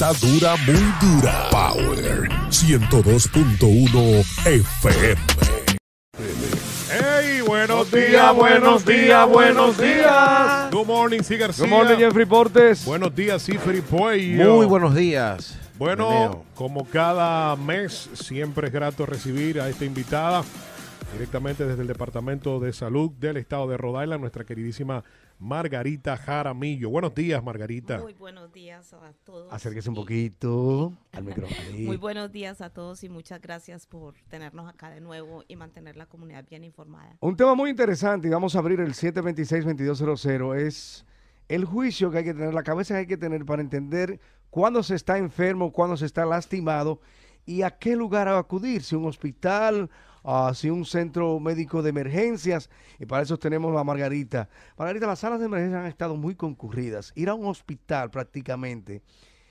está dura, muy dura. Power 102.1 FM. Hey, buenos días, buenos días, buenos días. Good morning, sí, Good morning, Jeffrey Portes. Buenos días, Cifri Pueyo. Muy buenos días. Bueno, como cada mes, siempre es grato recibir a esta invitada directamente desde el Departamento de Salud del Estado de Rhode Island, nuestra queridísima Margarita Jaramillo. Buenos días, Margarita. Muy buenos días a todos. Acérquese un poquito al micrófono. Muy buenos días a todos y muchas gracias por tenernos acá de nuevo y mantener la comunidad bien informada. Un tema muy interesante y vamos a abrir el 726-2200 es el juicio que hay que tener, la cabeza que hay que tener para entender cuándo se está enfermo, cuándo se está lastimado y a qué lugar acudir, si un hospital, así un centro médico de emergencias y para eso tenemos a Margarita. Margarita, las salas de emergencia han estado muy concurridas. Ir a un hospital prácticamente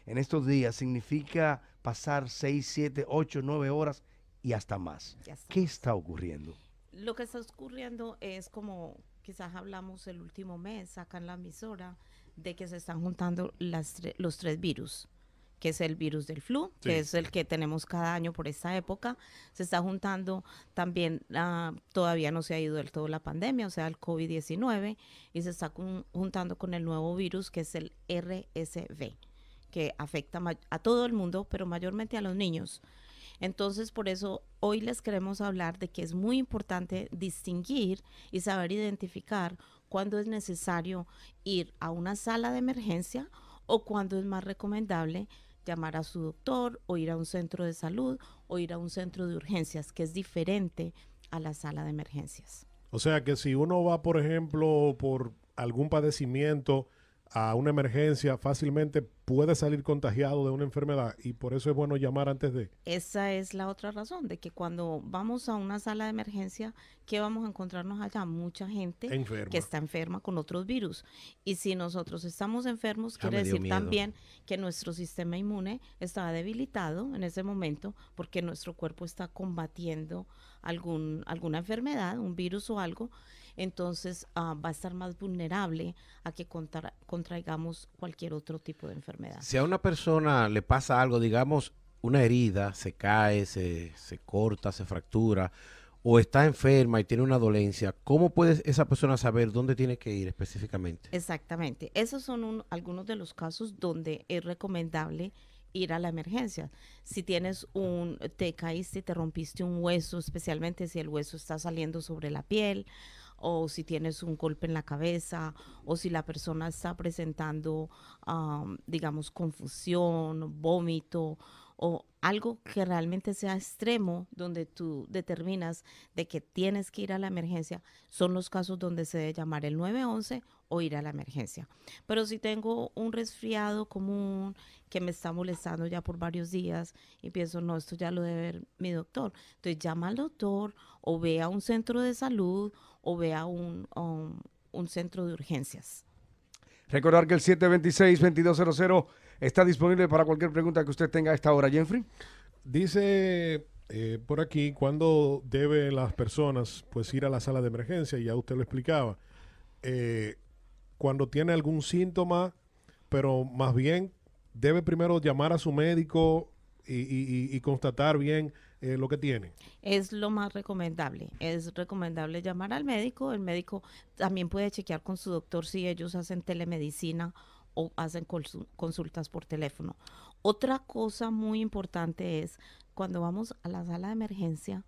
en estos días significa pasar seis, siete, ocho, nueve horas y hasta más. ¿Qué está ocurriendo? Lo que está ocurriendo es como quizás hablamos el último mes acá en la emisora de que se están juntando las los tres virus que es el virus del flu, que es el que tenemos cada año por esta época. Se está juntando también, ah, todavía no se ha ido del todo la pandemia, o sea, el COVID-19, y se está juntando con el nuevo virus que es el RSV, que afecta a todo el mundo, pero mayormente a los niños. Entonces, por eso hoy les queremos hablar de que es muy importante distinguir y saber identificar cuándo es necesario ir a una sala de emergencia o cuándo es más recomendable llamar a su doctor o ir a un centro de salud o ir a un centro de urgencias, que es diferente a la sala de emergencias. O sea que si uno va, por ejemplo, por algún padecimiento a una emergencia fácilmente puede salir contagiado de una enfermedad y por eso es bueno llamar antes de. Esa es la otra razón, de que cuando vamos a una sala de emergencia, ¿qué vamos a encontrarnos allá? Mucha gente que está enferma con otros virus. Y si nosotros estamos enfermos, quiere decir también que nuestro sistema inmune está debilitado en ese momento porque nuestro cuerpo está combatiendo algún, alguna enfermedad, un virus o algo entonces ah, va a estar más vulnerable a que contraigamos cualquier otro tipo de enfermedad. Si a una persona le pasa algo, digamos, una herida, se cae, se, se corta, se fractura, o está enferma y tiene una dolencia, ¿cómo puede esa persona saber dónde tiene que ir específicamente? Exactamente. Esos son algunos de los casos donde es recomendable ir a la emergencia. Si tienes un, te caíste, te rompiste un hueso, especialmente si el hueso está saliendo sobre la piel o si tienes un golpe en la cabeza o si la persona está presentando, digamos, confusión, vómito o algo que realmente sea extremo donde tú determinas de que tienes que ir a la emergencia, son los casos donde se debe llamar el 911 o ir a la emergencia. Pero si tengo un resfriado común que me está molestando ya por varios días y pienso, no, esto ya lo debe ver mi doctor. Entonces llama al doctor o ve a un centro de salud o ve a un, centro de urgencias. Recordar que el 726-2200 está disponible para cualquier pregunta que usted tenga a esta hora, Jeffrey. Dice eh, por aquí, cuando deben las personas pues ir a la sala de emergencia? Ya usted lo explicaba. Eh, cuando tiene algún síntoma, pero más bien debe primero llamar a su médico y, y, y constatar bien eh, lo que tiene. Es lo más recomendable. Es recomendable llamar al médico. El médico también puede chequear con su doctor si ellos hacen telemedicina o hacen consultas por teléfono. Otra cosa muy importante es cuando vamos a la sala de emergencia,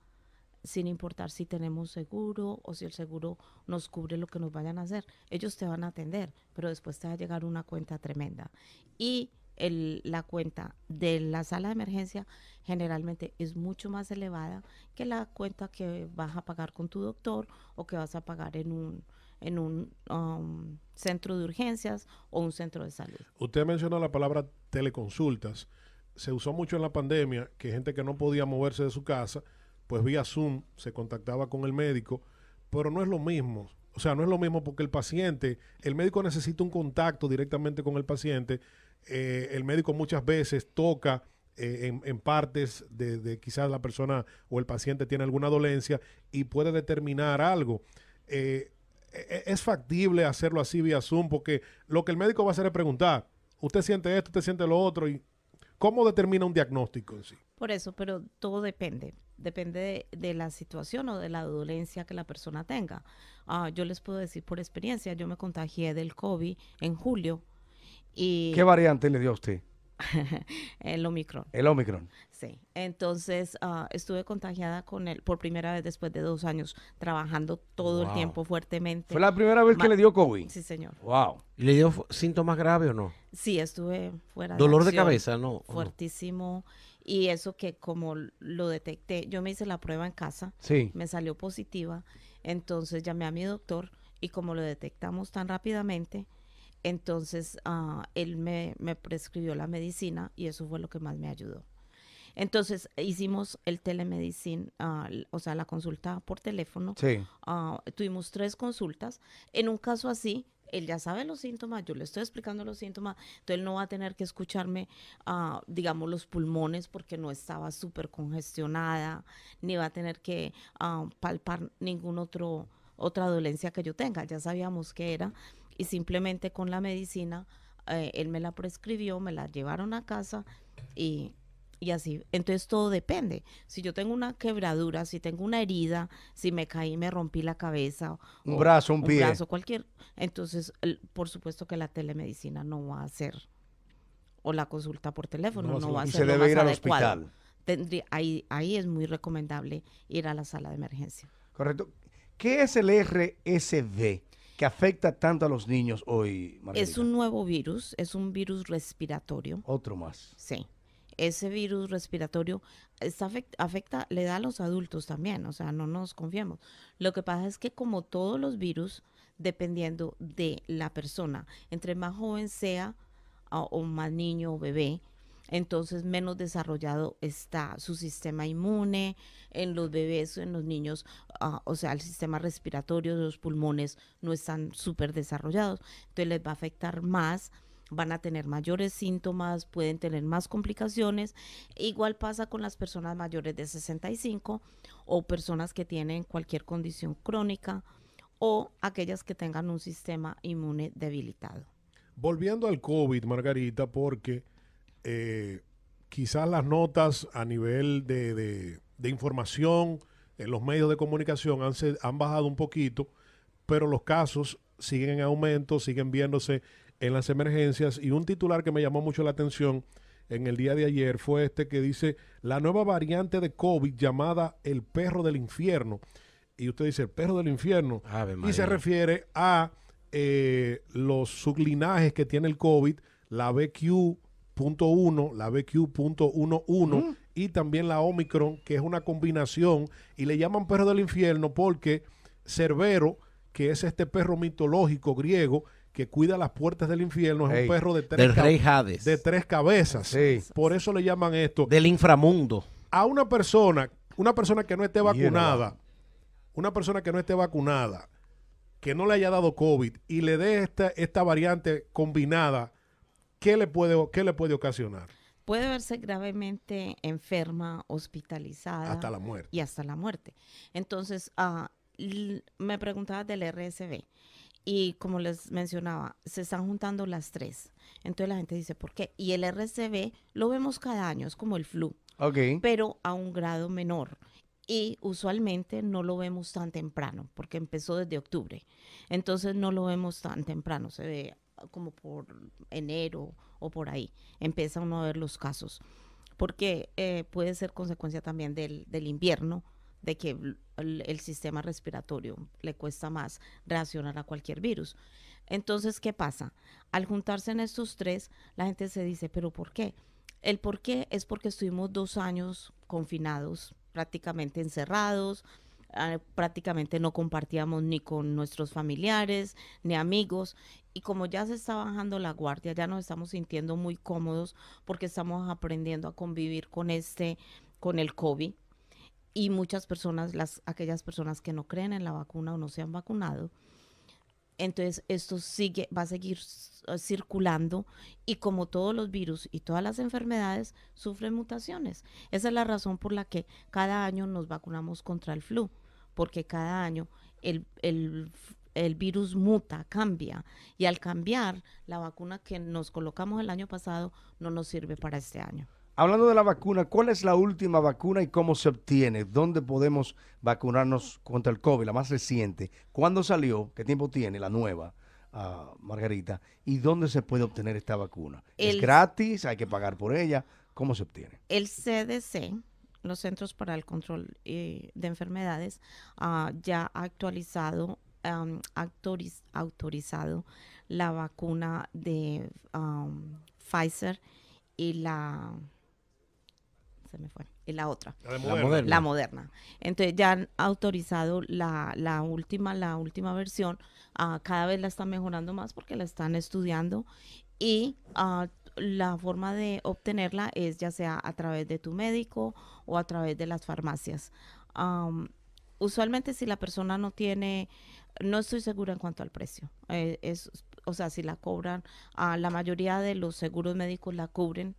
sin importar si tenemos seguro o si el seguro nos cubre lo que nos vayan a hacer. Ellos te van a atender, pero después te va a llegar una cuenta tremenda. Y el, la cuenta de la sala de emergencia generalmente es mucho más elevada que la cuenta que vas a pagar con tu doctor o que vas a pagar en un, en un um, centro de urgencias o un centro de salud. Usted mencionó la palabra teleconsultas. Se usó mucho en la pandemia que gente que no podía moverse de su casa, pues vía Zoom se contactaba con el médico, pero no es lo mismo. O sea, no es lo mismo porque el paciente, el médico necesita un contacto directamente con el paciente. Eh, el médico muchas veces toca eh, en, partes de, quizás la persona o el paciente tiene alguna dolencia y puede determinar algo. Eh, e, e, es factible hacerlo así vía Zoom porque lo que el médico va a hacer es preguntar, usted siente esto, usted siente lo otro y cómo determina un diagnóstico en sí. Por eso, pero todo depende depende de, la situación o de la dolencia que la persona tenga. Ah, yo les puedo decir por experiencia, yo me contagié del COVID en julio. Y ¿Qué variante le dio a usted? el Omicron. El Omicron. Sí. Entonces ah, estuve contagiada con él por primera vez después de dos años, trabajando todo el tiempo fuertemente. ¿Fue la primera vez que le dio COVID? Sí, señor. Wow. ¿Y le dio síntomas graves o no? Sí, estuve fuera. ¿Dolor de, cabeza? No. Fuertísimo. Y eso que como lo detecté, yo me hice la prueba en casa, me salió positiva, entonces llamé a mi doctor y como lo detectamos tan rápidamente, entonces ah, él me, prescribió la medicina y eso fue lo que más me ayudó. Entonces hicimos el telemedicine ah, o sea, la consulta por teléfono. Sí. Ah, tuvimos tres consultas. En un caso así, él ya sabe los síntomas, yo le estoy explicando los síntomas, entonces él no va a tener que escucharme, ah, digamos, los pulmones porque no estaba súper congestionada, ni va a tener que ah, palpar ningún otro otra dolencia que yo tenga, ya sabíamos que era, y simplemente con la medicina, eh, él me la prescribió, me la llevaron a casa y y así. Entonces todo depende. Si yo tengo una quebradura, si tengo una herida, si me caí, me rompí la cabeza. Un brazo, un, pie. Un brazo, cualquier. Entonces, por supuesto que la telemedicina no va a ser. O la consulta por teléfono no, va a ser. Y se más adecuado. ahí, ahí es muy recomendable ir a la sala de emergencia. Correcto. ¿Qué es el RSV? que afecta tanto a los niños hoy, Es un nuevo virus, es un virus respiratorio. Otro más. Sí ese virus respiratorio afecta, le da a los adultos también, o sea, no nos confiemos. Lo que pasa es que como todos los virus, dependiendo de la persona, entre más joven sea o, más niño o bebé, entonces menos desarrollado está su sistema inmune en los bebés, o en los niños, ah, o sea, el sistema respiratorio, los pulmones no están súper desarrollados, entonces les va a afectar más van a tener mayores síntomas, pueden tener más complicaciones. Igual pasa con las personas mayores de 65 o personas que tienen cualquier condición crónica o aquellas que tengan un sistema inmune debilitado. Volviendo al COVID, Margarita, porque eh, quizás las notas a nivel de, de, información en los medios de comunicación han, se, han bajado un poquito, pero los casos siguen en aumento, siguen viéndose en las emergencias y un titular que me llamó mucho la atención en el día de ayer fue este que dice la nueva variante de COVID llamada el perro del infierno. Y usted dice el perro del infierno. y se refiere a eh, los sublinajes que tiene el COVID, la BQ.1, la BQ.11 y también la Omicron, que es una combinación. Y le llaman perro del infierno porque Cerbero, que es este perro mitológico griego, que cuida las puertas del infierno, es un perro de tres, del Hades. de tres cabezas. Por eso le llaman esto. Del inframundo. A una persona, una persona que no esté vacunada, una persona que no esté vacunada, que no le haya dado COVID y le dé esta, esta variante combinada, ¿qué le puede, qué le puede ocasionar? puede verse gravemente enferma, hospitalizada. Hasta la muerte. Y hasta la muerte. Entonces, ah, me preguntaba del RSV. Y como les mencionaba, se están juntando las tres. Entonces la gente dice, ¿por qué? Y el RCB lo vemos cada año, es como el flu, pero a un grado menor. Y usualmente no lo vemos tan temprano, porque empezó desde octubre. Entonces no lo vemos tan temprano, se ve como por enero o por ahí. Empieza uno a ver los casos, porque eh, puede ser consecuencia también del, del invierno de que el, sistema respiratorio le cuesta más reaccionar a cualquier virus. Entonces, ¿qué pasa? Al juntarse en estos tres, la gente se dice, pero ¿por qué? El por qué es porque estuvimos dos años confinados, prácticamente encerrados, ah, prácticamente no compartíamos ni con nuestros familiares, ni amigos, y como ya se está bajando la guardia, ya nos estamos sintiendo muy cómodos porque estamos aprendiendo a convivir con este, con el COVID, y muchas personas, las, aquellas personas que no creen en la vacuna o no se han vacunado, entonces esto sigue, va a seguir eh, circulando y como todos los virus y todas las enfermedades sufren mutaciones. Esa es la razón por la que cada año nos vacunamos contra el flu, porque cada año el, el virus muta, cambia y al cambiar la vacuna que nos colocamos el año pasado no nos sirve para este año. Hablando de la vacuna, ¿cuál es la última vacuna y cómo se obtiene? ¿Dónde podemos vacunarnos contra el COVID, la más reciente? ¿Cuándo salió? ¿Qué tiempo tiene la nueva? Ah, Margarita, ¿y dónde se puede obtener esta vacuna? ¿Es gratis? ¿Hay que pagar por ella? ¿Cómo se obtiene? El CDC, los Centros para el Control eh, de Enfermedades, ah, ya ha actualizado, um, autorizado la vacuna de Pfizer y la se me fue, Y la otra. La, moderna. Entonces ya han autorizado la, última, la última versión, ah, cada vez la están mejorando más porque la están estudiando y ah, la forma de obtenerla es ya sea a través de tu médico o a través de las farmacias. usualmente si la persona no tiene, no estoy segura en cuanto al precio, eh, es, o sea, si la cobran, ah, la mayoría de los seguros médicos la cubren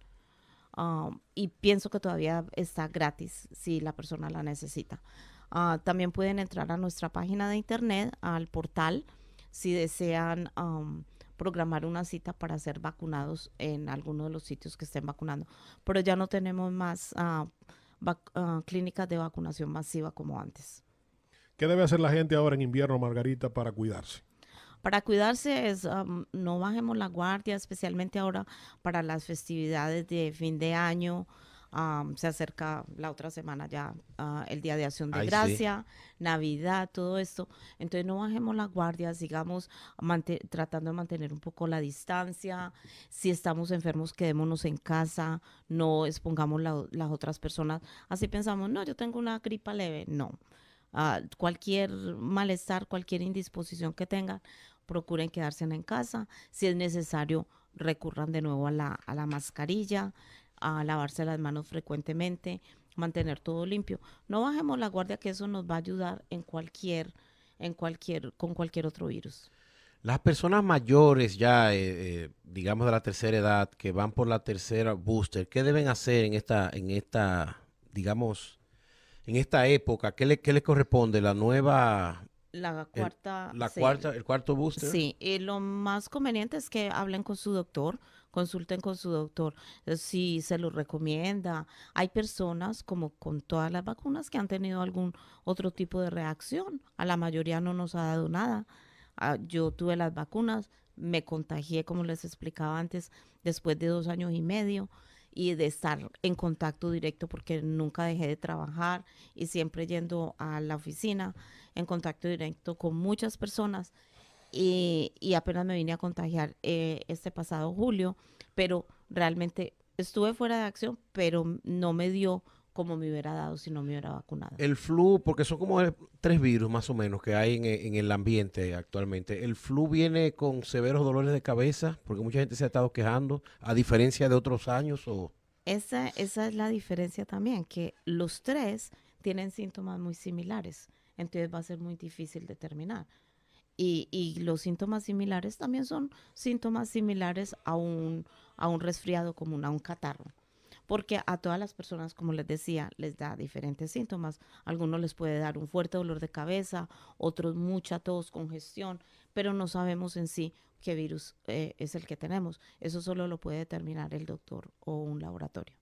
Um, y pienso que todavía está gratis si la persona la necesita. Ah, también pueden entrar a nuestra página de internet, al portal, si desean um, programar una cita para ser vacunados en alguno de los sitios que estén vacunando. Pero ya no tenemos más ah, ah, clínicas de vacunación masiva como antes. ¿Qué debe hacer la gente ahora en invierno, Margarita, para cuidarse? Para cuidarse es, no bajemos la guardia, especialmente ahora para las festividades de fin de año. se acerca la otra semana ya ah, el Día de Acción de Gracia, Navidad, todo esto. Entonces no bajemos la guardia, sigamos tratando de mantener un poco la distancia. Si estamos enfermos, quedémonos en casa, no expongamos las otras personas. Así pensamos, no, yo tengo una gripa leve. No cualquier malestar, cualquier indisposición que tengan, procuren quedarse en casa. Si es necesario, recurran de nuevo a la, a la mascarilla, a lavarse las manos frecuentemente, mantener todo limpio. No bajemos la guardia que eso nos va a ayudar en cualquier, en cualquier, con cualquier otro virus. Las personas mayores ya, eh, eh, digamos de la tercera edad, que van por la tercera booster, ¿qué deben hacer en esta, en esta, digamos, en esta época, ¿qué le, qué le corresponde? La nueva... La cuarta... la cuarta, el cuarto booster. Sí, y eh, lo más conveniente es que hablen con su doctor, consulten con su doctor eh, si se lo recomienda. Hay personas, como con todas las vacunas, que han tenido algún otro tipo de reacción. A la mayoría no nos ha dado nada. Ah, yo tuve las vacunas, me contagié, como les explicaba antes, después de dos años y medio y de estar en contacto directo porque nunca dejé de trabajar y siempre yendo a la oficina en contacto directo con muchas personas y, apenas me vine a contagiar eh, este pasado julio, pero realmente estuve fuera de acción, pero no me dio como me hubiera dado si no me hubiera vacunado. El flu, porque son como tres virus más o menos que hay en, el ambiente actualmente. El flu viene con severos dolores de cabeza, porque mucha gente se ha estado quejando, a diferencia de otros años. O... Esa, esa es la diferencia también, que los tres tienen síntomas muy similares, entonces va a ser muy difícil determinar. Y, los síntomas similares también son síntomas similares a un, a un resfriado común, a un catarro porque a todas las personas, como les decía, les da diferentes síntomas. algunos les puede dar un fuerte dolor de cabeza, otros mucha tos, congestión, pero no sabemos en sí qué virus eh, es el que tenemos. Eso solo lo puede determinar el doctor o un laboratorio.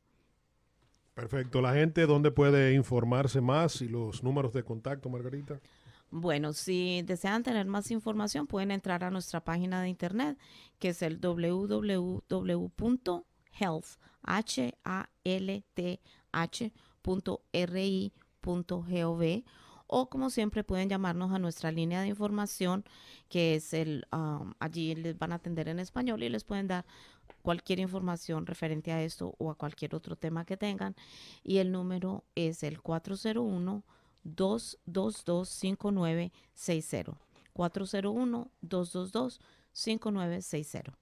Perfecto. La gente, ¿dónde puede informarse más y los números de contacto, Margarita? Bueno, si desean tener más información, pueden entrar a nuestra página de internet, que es el www health, h a l t -H o como siempre pueden llamarnos a nuestra línea de información que es el um, allí les van a atender en español y les pueden dar cualquier información referente a esto o a cualquier otro tema que tengan y el número es el 401 222 5960 401 222 5960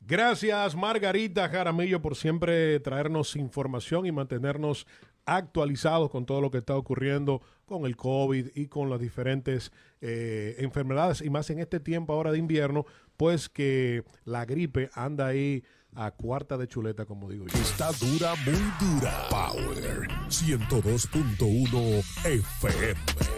Gracias Margarita Jaramillo por siempre traernos información y mantenernos actualizados con todo lo que está ocurriendo con el COVID y con las diferentes eh, enfermedades y más en este tiempo ahora de invierno, pues que la gripe anda ahí a cuarta de chuleta, como digo yo. Está dura, muy dura. Power 102.1 FM.